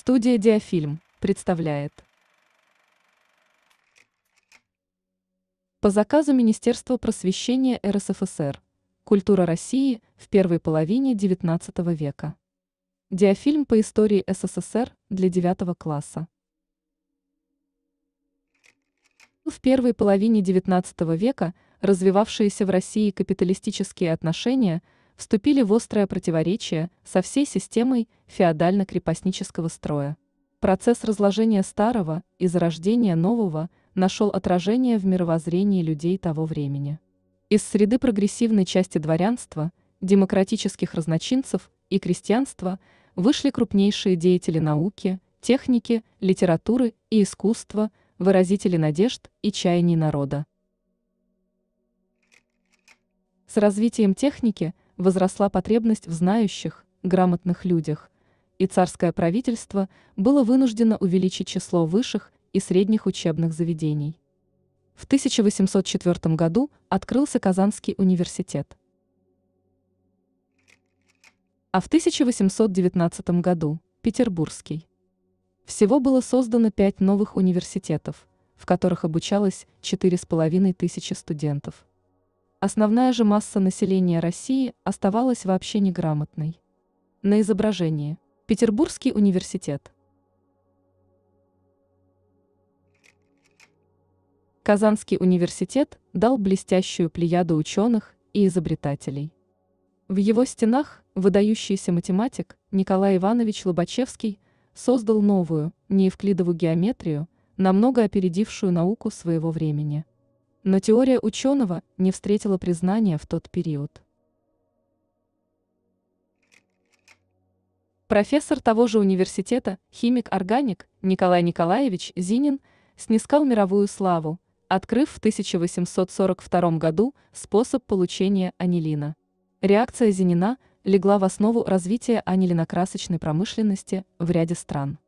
Студия «Диафильм» представляет. По заказу Министерства просвещения РСФСР «Культура России в первой половине XIX века». Диафильм по истории СССР для девятого класса. В первой половине XIX века развивавшиеся в России капиталистические отношения – вступили в острое противоречие со всей системой феодально-крепостнического строя. Процесс разложения старого и зарождения нового нашел отражение в мировоззрении людей того времени. Из среды прогрессивной части дворянства, демократических разночинцев и крестьянства вышли крупнейшие деятели науки, техники, литературы и искусства, выразители надежд и чаяний народа. С развитием техники – возросла потребность в знающих, грамотных людях, и царское правительство было вынуждено увеличить число высших и средних учебных заведений. В 1804 году открылся Казанский университет. А в 1819 году – Петербургский. Всего было создано пять новых университетов, в которых обучалось четыре с половиной тысячи студентов – Основная же масса населения России оставалась вообще неграмотной. На изображении. Петербургский университет. Казанский университет дал блестящую плеяду ученых и изобретателей. В его стенах выдающийся математик Николай Иванович Лобачевский создал новую, неевклидову геометрию, намного опередившую науку своего времени – но теория ученого не встретила признания в тот период. Профессор того же университета, химик-органик Николай Николаевич Зинин снискал мировую славу, открыв в 1842 году способ получения анилина. Реакция Зинина легла в основу развития анилинокрасочной промышленности в ряде стран.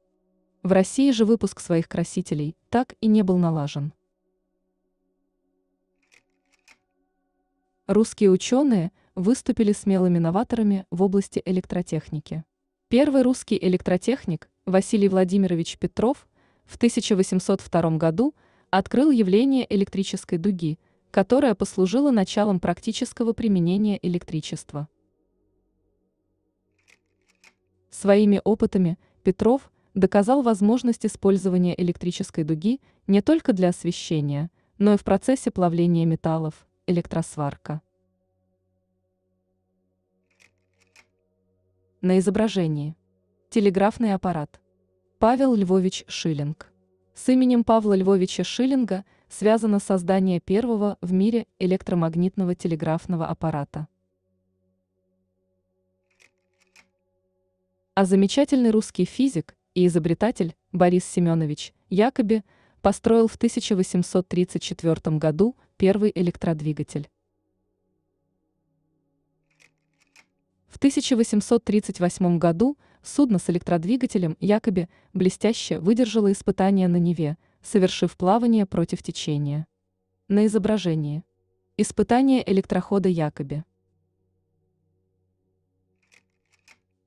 В России же выпуск своих красителей так и не был налажен. Русские ученые выступили смелыми новаторами в области электротехники. Первый русский электротехник Василий Владимирович Петров в 1802 году открыл явление электрической дуги, которая послужила началом практического применения электричества. Своими опытами Петров доказал возможность использования электрической дуги не только для освещения, но и в процессе плавления металлов – Электросварка. На изображении. Телеграфный аппарат. Павел Львович Шиллинг. С именем Павла Львовича Шиллинга связано создание первого в мире электромагнитного телеграфного аппарата. А замечательный русский физик и изобретатель Борис Семенович Якоби построил в 1834 году первый электродвигатель. В 1838 году судно с электродвигателем якобы блестяще выдержало испытание на Неве, совершив плавание против течения. На изображении. Испытание электрохода якобы.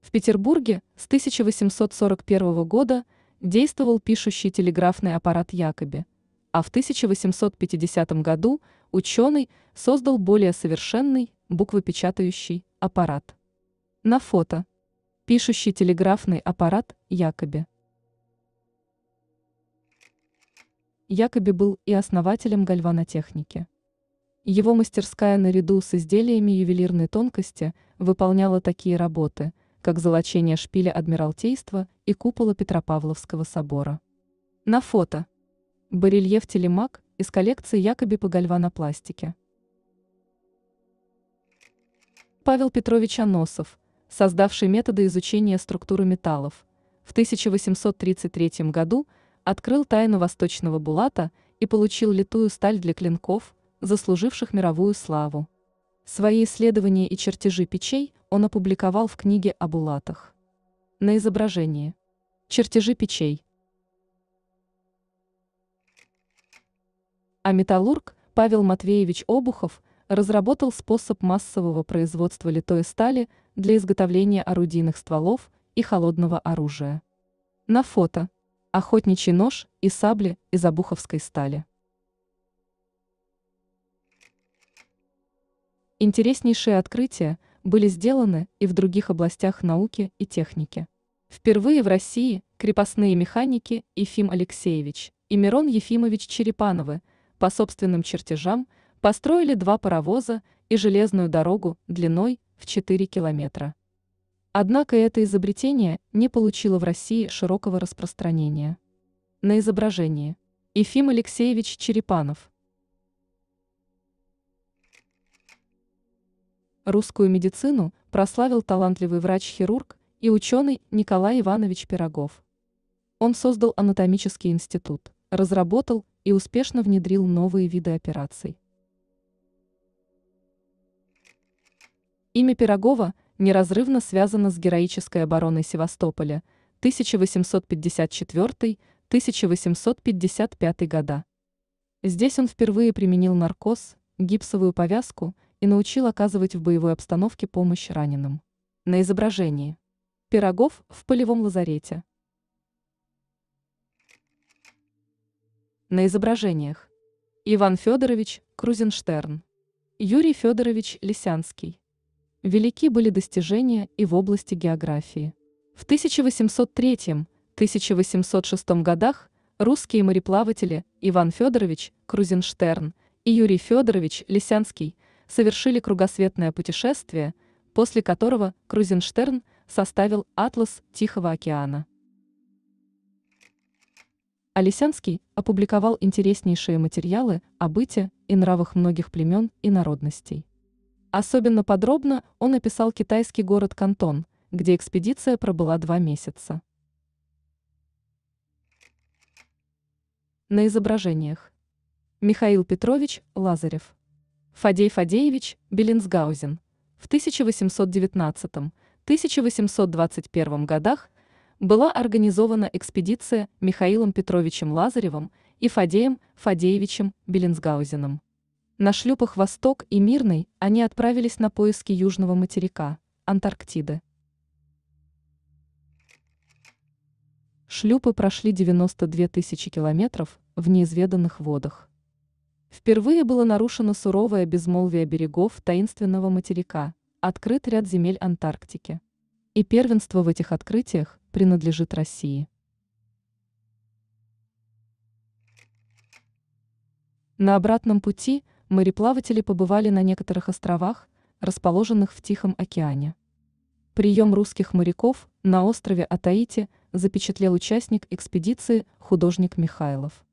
В Петербурге с 1841 года действовал пишущий телеграфный аппарат якобы – а в 1850 году ученый создал более совершенный буквопечатающий аппарат. На фото. Пишущий телеграфный аппарат Якоби. Якоби был и основателем гальванотехники. Его мастерская наряду с изделиями ювелирной тонкости выполняла такие работы, как золочение шпиля Адмиралтейства и купола Петропавловского собора. На фото. Барельеф Телемак из коллекции Якоби по гальванопластике. Павел Петрович Аносов, создавший методы изучения структуры металлов, в 1833 году открыл тайну восточного булата и получил литую сталь для клинков, заслуживших мировую славу. Свои исследования и чертежи печей он опубликовал в книге о булатах. На изображении. Чертежи печей – А металлург Павел Матвеевич Обухов разработал способ массового производства литой стали для изготовления орудийных стволов и холодного оружия. На фото. Охотничий нож и сабли из обуховской стали. Интереснейшие открытия были сделаны и в других областях науки и техники. Впервые в России крепостные механики Ефим Алексеевич и Мирон Ефимович Черепановы – по собственным чертежам построили два паровоза и железную дорогу длиной в 4 километра. Однако это изобретение не получило в России широкого распространения. На изображении Ефим Алексеевич Черепанов. Русскую медицину прославил талантливый врач-хирург и ученый Николай Иванович Пирогов. Он создал анатомический институт, разработал и успешно внедрил новые виды операций. Имя Пирогова неразрывно связано с героической обороной Севастополя 1854-1855 года. Здесь он впервые применил наркоз, гипсовую повязку и научил оказывать в боевой обстановке помощь раненым. На изображении. Пирогов в полевом лазарете. На изображениях. Иван Федорович Крузенштерн. Юрий Федорович Лисянский. Велики были достижения и в области географии. В 1803-1806 годах русские мореплаватели Иван Федорович Крузенштерн и Юрий Федорович Лисянский совершили кругосветное путешествие, после которого Крузенштерн составил атлас Тихого океана. Алисянский опубликовал интереснейшие материалы о быте и нравах многих племен и народностей. Особенно подробно он описал китайский город Кантон, где экспедиция пробыла два месяца. На изображениях. Михаил Петрович Лазарев. Фадей Фадеевич Беллинсгаузен. В 1819-1821 годах была организована экспедиция Михаилом Петровичем Лазаревым и Фадеем Фадеевичем Беллинсгаузеном. На шлюпах «Восток» и «Мирный» они отправились на поиски южного материка, Антарктиды. Шлюпы прошли 92 тысячи километров в неизведанных водах. Впервые было нарушено суровое безмолвие берегов таинственного материка, открыт ряд земель Антарктики. И первенство в этих открытиях принадлежит России. На обратном пути мореплаватели побывали на некоторых островах, расположенных в Тихом океане. Прием русских моряков на острове Атаити запечатлел участник экспедиции художник Михайлов.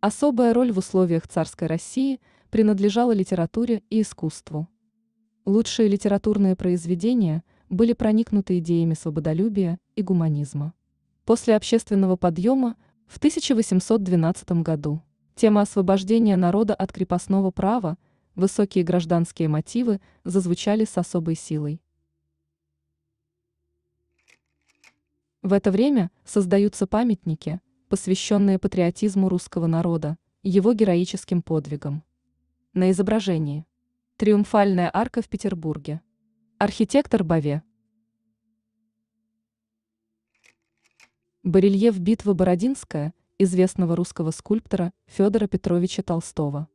Особая роль в условиях царской России принадлежала литературе и искусству. Лучшие литературные произведения были проникнуты идеями свободолюбия и гуманизма. После общественного подъема в 1812 году тема освобождения народа от крепостного права, высокие гражданские мотивы зазвучали с особой силой. В это время создаются памятники, посвященные патриотизму русского народа, его героическим подвигам. На изображении – Триумфальная арка в Петербурге. Архитектор Бове. Барельеф «Битва Бородинская известного русского скульптора Федора Петровича Толстого.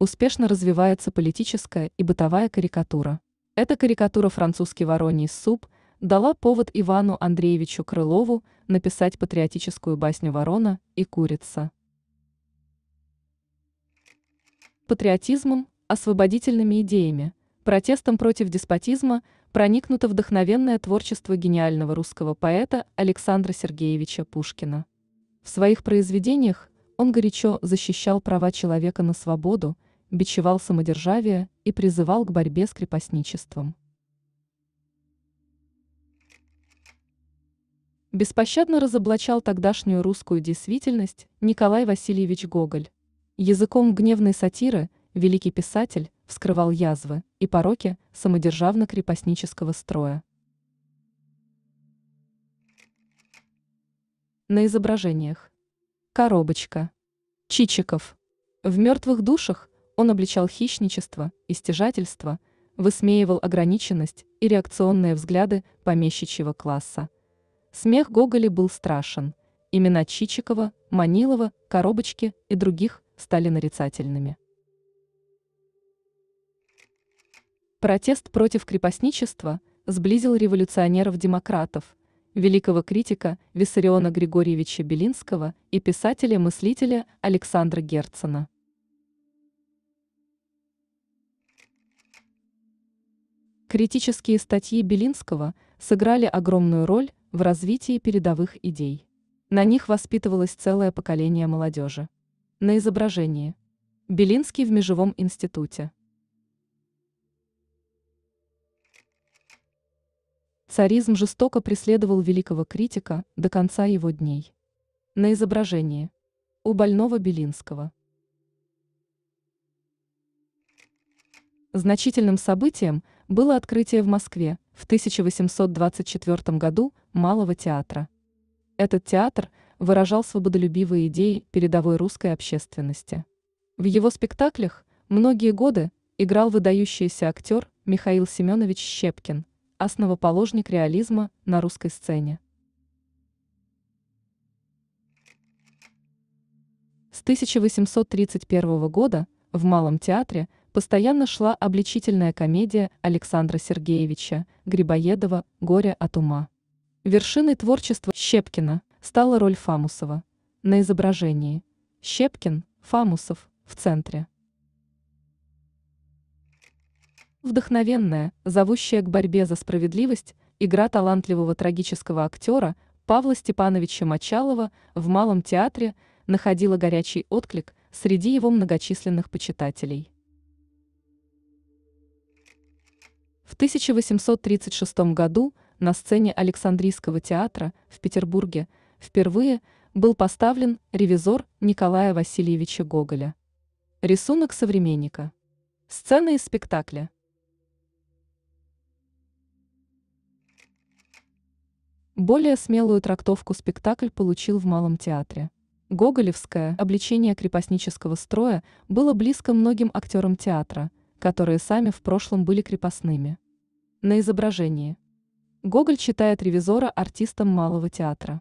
Успешно развивается политическая и бытовая карикатура. Эта карикатура французский Вороний Суп дала повод Ивану Андреевичу Крылову написать патриотическую басню «Ворона и курица». патриотизмом, освободительными идеями, протестом против деспотизма проникнуто вдохновенное творчество гениального русского поэта Александра Сергеевича Пушкина. В своих произведениях он горячо защищал права человека на свободу, бичевал самодержавие и призывал к борьбе с крепостничеством. беспощадно разоблачал тогдашнюю русскую действительность Николай Васильевич Гоголь. Языком гневной сатиры великий писатель вскрывал язвы и пороки самодержавно-крепостнического строя. На изображениях. Коробочка. Чичиков. В «Мертвых душах» он обличал хищничество и стяжательство, высмеивал ограниченность и реакционные взгляды помещичьего класса. Смех Гоголя был страшен. Имена Чичикова, Манилова, Коробочки и других стали нарицательными. Протест против крепостничества сблизил революционеров-демократов, великого критика Виссариона Григорьевича Белинского и писателя-мыслителя Александра Герцена. Критические статьи Белинского сыграли огромную роль в развитии передовых идей. На них воспитывалось целое поколение молодежи. На изображении. Белинский в Межевом институте. Царизм жестоко преследовал великого критика до конца его дней. На изображении. У больного Белинского. Значительным событием было открытие в Москве в 1824 году Малого театра. Этот театр – выражал свободолюбивые идеи передовой русской общественности. В его спектаклях многие годы играл выдающийся актер Михаил Семенович Щепкин, основоположник реализма на русской сцене. С 1831 года в Малом театре постоянно шла обличительная комедия Александра Сергеевича Грибоедова «Горе от ума». Вершиной творчества Щепкина стала роль Фамусова. На изображении Щепкин, Фамусов в центре. Вдохновенная, зовущая к борьбе за справедливость, игра талантливого трагического актера Павла Степановича Мочалова в Малом театре находила горячий отклик среди его многочисленных почитателей. В 1836 году на сцене Александрийского театра в Петербурге – впервые был поставлен ревизор Николая Васильевича Гоголя. Рисунок современника. Сцена из спектакля. Более смелую трактовку спектакль получил в Малом театре. Гоголевское обличение крепостнического строя было близко многим актерам театра, которые сами в прошлом были крепостными. На изображении. Гоголь читает ревизора артистом Малого театра.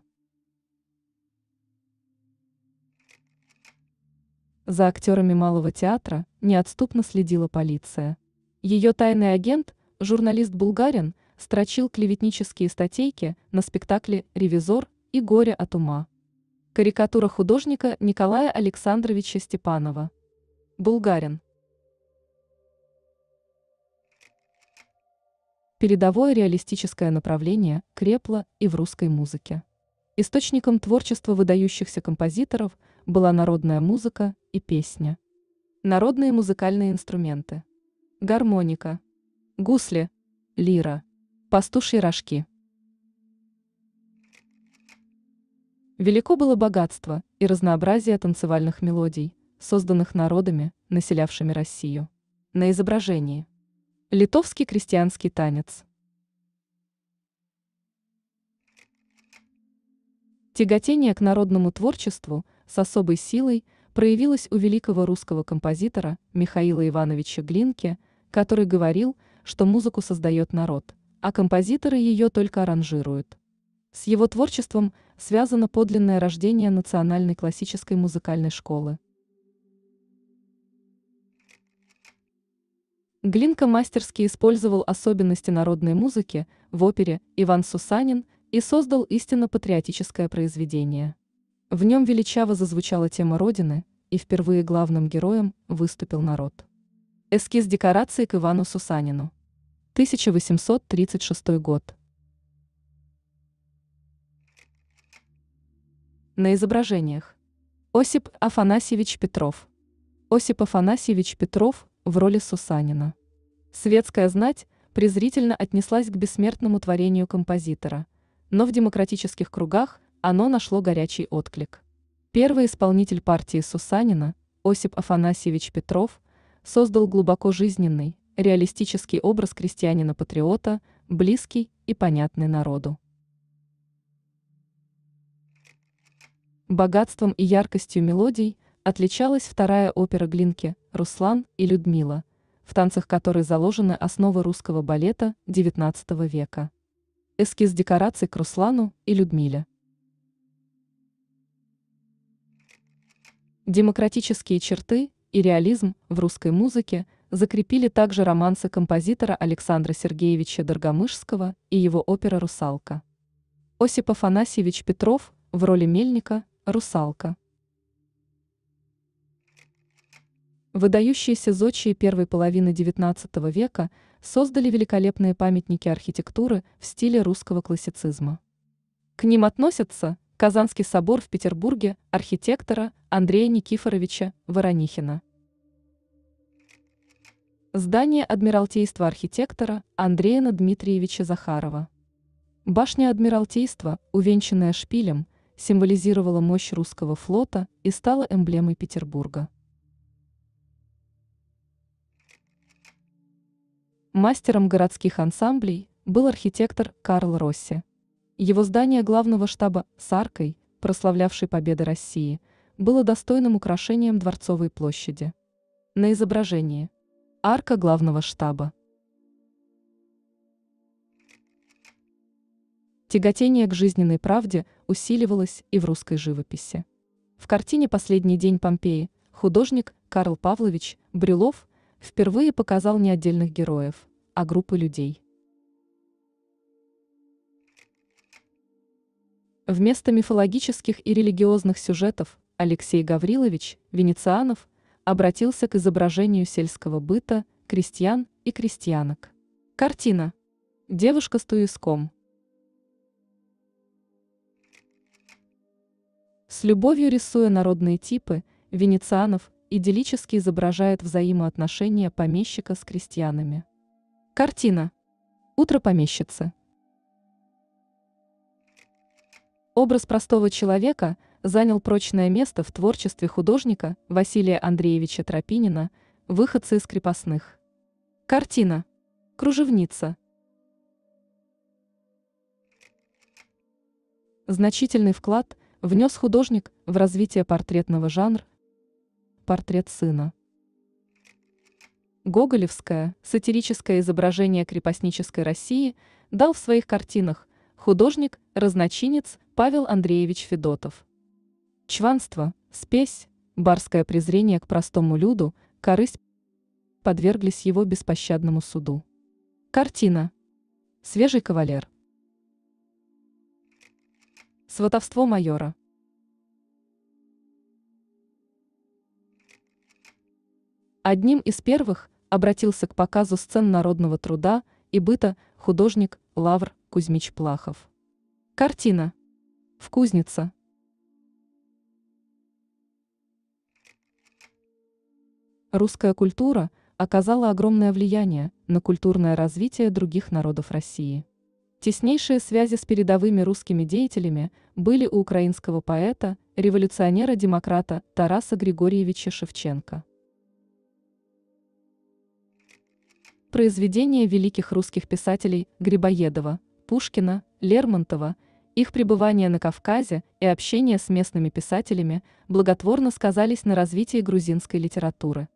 За актерами Малого театра неотступно следила полиция. Ее тайный агент, журналист Булгарин, строчил клеветнические статейки на спектакле «Ревизор» и «Горе от ума». Карикатура художника Николая Александровича Степанова. Булгарин. Передовое реалистическое направление крепло и в русской музыке. Источником творчества выдающихся композиторов была народная музыка и песня. Народные музыкальные инструменты. Гармоника. Гусли. Лира. Пастушьи рожки. Велико было богатство и разнообразие танцевальных мелодий, созданных народами, населявшими Россию. На изображении. Литовский крестьянский танец. Тяготение к народному творчеству с особой силой – проявилась у великого русского композитора Михаила Ивановича Глинки, который говорил, что музыку создает народ, а композиторы ее только аранжируют. С его творчеством связано подлинное рождение национальной классической музыкальной школы. Глинка мастерски использовал особенности народной музыки в опере «Иван Сусанин» и создал истинно патриотическое произведение – в нем величаво зазвучала тема Родины, и впервые главным героем выступил народ. Эскиз декорации к Ивану Сусанину. 1836 год. На изображениях. Осип Афанасьевич Петров. Осип Афанасьевич Петров в роли Сусанина. Светская знать презрительно отнеслась к бессмертному творению композитора, но в демократических кругах оно нашло горячий отклик. Первый исполнитель партии Сусанина, Осип Афанасьевич Петров, создал глубоко жизненный, реалистический образ крестьянина-патриота, близкий и понятный народу. Богатством и яркостью мелодий отличалась вторая опера Глинки «Руслан и Людмила», в танцах которой заложены основы русского балета XIX века. Эскиз декораций к Руслану и Людмиле. Демократические черты и реализм в русской музыке закрепили также романсы композитора Александра Сергеевича Доргомышского и его опера «Русалка». Осип Афанасьевич Петров в роли Мельника «Русалка». Выдающиеся зодчие первой половины XIX века создали великолепные памятники архитектуры в стиле русского классицизма. К ним относятся Казанский собор в Петербурге архитектора Андрея Никифоровича Воронихина. Здание Адмиралтейства архитектора Андрея Дмитриевича Захарова. Башня Адмиралтейства, увенчанная шпилем, символизировала мощь русского флота и стала эмблемой Петербурга. Мастером городских ансамблей был архитектор Карл Росси. Его здание главного штаба с аркой, прославлявшей победы России, было достойным украшением Дворцовой площади. На изображении. Арка главного штаба. Тяготение к жизненной правде усиливалось и в русской живописи. В картине «Последний день Помпеи» художник Карл Павлович Брюлов впервые показал не отдельных героев, а группы людей. Вместо мифологических и религиозных сюжетов Алексей Гаврилович Венецианов обратился к изображению сельского быта, крестьян и крестьянок. Картина. Девушка с туиском. С любовью рисуя народные типы, Венецианов идиллически изображает взаимоотношения помещика с крестьянами. Картина. Утро помещицы. Образ простого человека занял прочное место в творчестве художника Василия Андреевича Тропинина, "Выходцы из крепостных. Картина. Кружевница. Значительный вклад внес художник в развитие портретного жанра «Портрет сына». Гоголевское сатирическое изображение крепостнической России дал в своих картинах художник, разночинец Павел Андреевич Федотов. Чванство, спесь, барское презрение к простому люду, корысть подверглись его беспощадному суду. Картина. Свежий кавалер. Сватовство майора. Одним из первых обратился к показу сцен народного труда и быта художник Лавр Кузьмич Плахов. Картина. В кузнице. Русская культура оказала огромное влияние на культурное развитие других народов России. Теснейшие связи с передовыми русскими деятелями были у украинского поэта, революционера-демократа Тараса Григорьевича Шевченко. Произведения великих русских писателей Грибоедова, Пушкина, Лермонтова, их пребывание на Кавказе и общение с местными писателями благотворно сказались на развитии грузинской литературы.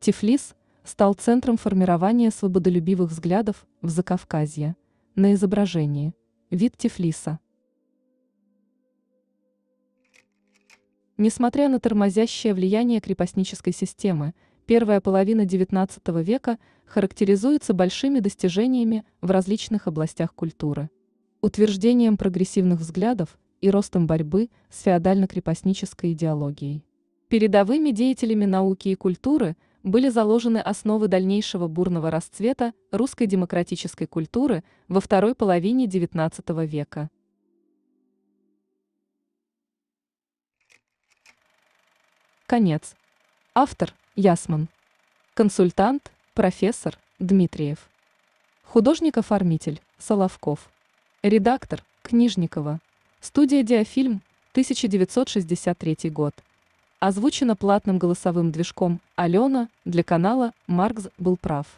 Тифлис стал центром формирования свободолюбивых взглядов в Закавказье. На изображении. Вид Тифлиса. Несмотря на тормозящее влияние крепостнической системы, Первая половина XIX века характеризуется большими достижениями в различных областях культуры. Утверждением прогрессивных взглядов и ростом борьбы с феодально-крепостнической идеологией. Передовыми деятелями науки и культуры были заложены основы дальнейшего бурного расцвета русской демократической культуры во второй половине XIX века. Конец. Автор Ясман. Консультант, профессор Дмитриев. Художник-оформитель Соловков. Редактор Книжникова. Студия «Диафильм», 1963 год. Озвучено платным голосовым движком «Алена» для канала «Маркс был прав».